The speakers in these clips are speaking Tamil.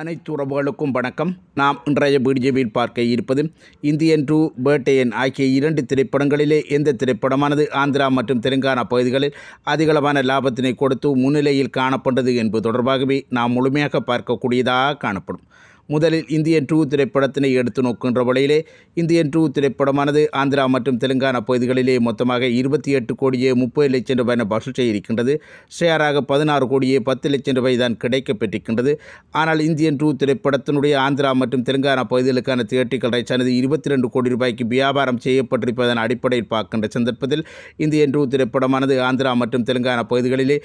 அனைத்து உறவுகளுக்கும் வணக்கம் நாம் இன்றைய பிடிஜேபியில் பார்க்க இருப்பது இந்தியன் டூ பேர்டேயன் ஆகிய இரண்டு திரைப்படங்களிலே எந்த திரைப்படமானது ஆந்திரா மற்றும் தெலுங்கானா பகுதிகளில் அதிகளவான லாபத்தினை கொடுத்து முன்னிலையில் காணப்பட்டது என்பது தொடர்பாகவே நாம் முழுமையாக பார்க்கக்கூடியதாக காணப்படும் முதலில் இந்தியன் டூ திரைப்படத்தினை எடுத்து நோக்குகின்ற வழியிலே இந்தியன் டூ திரைப்படமானது ஆந்திரா மற்றும் தெலுங்கானா பகுதிகளிலே மொத்தமாக இருபத்தி எட்டு கோடியே முப்பது லட்சம் ரூபாய் என வசூல் செய்திருக்கின்றது ஷேராக பதினாறு கோடியே பத்து லட்சம் ரூபாய் தான் கிடைக்கப்பெற்றிருக்கின்றது ஆனால் இந்தியன் டூ திரைப்படத்தினுடைய ஆந்திரா மற்றும் தெலுங்கானா பகுதிகளுக்கான தியேட்டர்கள் சனது ஆனது இருபத்தி ரெண்டு கோடி ரூபாய்க்கு வியாபாரம் செய்யப்பட்டிருப்பதன் அடிப்படையில் பார்க்கின்ற சந்தர்ப்பத்தில் இந்தியன் டூ திரைப்படமானது ஆந்திரா மற்றும் தெலுங்கானா பகுதிகளிலே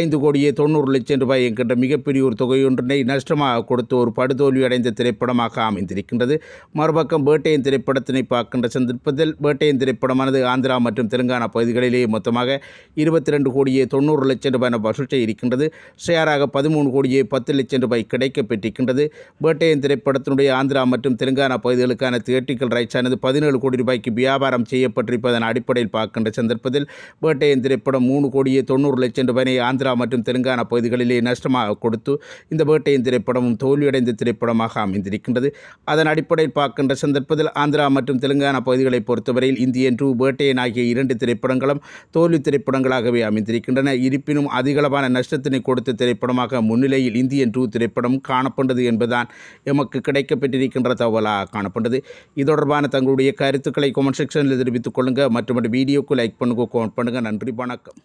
ஐந்து கோடியே தொண்ணூறு லட்சம் ரூபாய் என்கின்ற மிகப்பெரிய ஒரு தொகையொன்றினை நஷ்டமாக கொடுத்து ஒரு படுதோல்வி நிறைந்த திரைப்படமாக அமைந்திருக்கின்றது மறுபக்கம் பேட்டையின் திரைப்படத்தினை பார்க்கின்ற சந்தர்ப்பத்தில் பேட்டையின் திரைப்படமானது ஆந்திரா மற்றும் தெலுங்கானா பகுதிகளிலேயே மொத்தமாக இருபத்தி ரெண்டு கோடியே தொண்ணூறு லட்சம் ரூபாய் வசூல் இருக்கின்றது ஷேராக பதிமூணு கோடியே பத்து லட்சம் ரூபாய் கிடைக்கப்பெற்றிருக்கின்றது பேட்டையின் திரைப்படத்தினுடைய ஆந்திரா மற்றும் தெலுங்கானா பகுதிகளுக்கான தியேட்டிக்கல் ரைட்ஸ் ஆனது பதினேழு கோடி ரூபாய்க்கு வியாபாரம் செய்யப்பட்டிருப்பதன் அடிப்படையில் பார்க்கின்ற சந்தர்ப்பத்தில் பேட்டையின் திரைப்படம் மூணு கோடியே தொண்ணூறு லட்சம் ரூபாயை ஆந்திரா மற்றும் தெலுங்கானா பகுதிகளிலேயே நஷ்டமாக கொடுத்து இந்த பேட்டையின் திரைப்படமும் தோல்வியடைந்த திரைப்படமாக காரணமாக அமைந்திருக்கின்றது அதன் அடிப்படையில் பார்க்கின்ற சந்தர்ப்பத்தில் ஆந்திரா மற்றும் தெலுங்கானா பகுதிகளை பொறுத்தவரையில் இந்தியன் டூ வேட்டையன் ஆகிய இரண்டு திரைப்படங்களும் தோல்வி திரைப்படங்களாகவே அமைந்திருக்கின்றன இருப்பினும் அதிகளவான நஷ்டத்தினை கொடுத்த திரைப்படமாக முன்னிலையில் இந்தியன் டூ திரைப்படம் காணப்பட்டது என்பதுதான் எமக்கு கிடைக்கப்பட்டிருக்கின்ற தகவலாக காணப்பட்டது இது தொடர்பான தங்களுடைய கருத்துக்களை கொமெண்ட் செக்ஷனில் தெரிவித்துக் கொள்ளுங்கள் மற்றும் வீடியோக்கு லைக் பண்ணுங்க கமெண்ட் பண்ணுங்கள் நன்றி வணக்கம்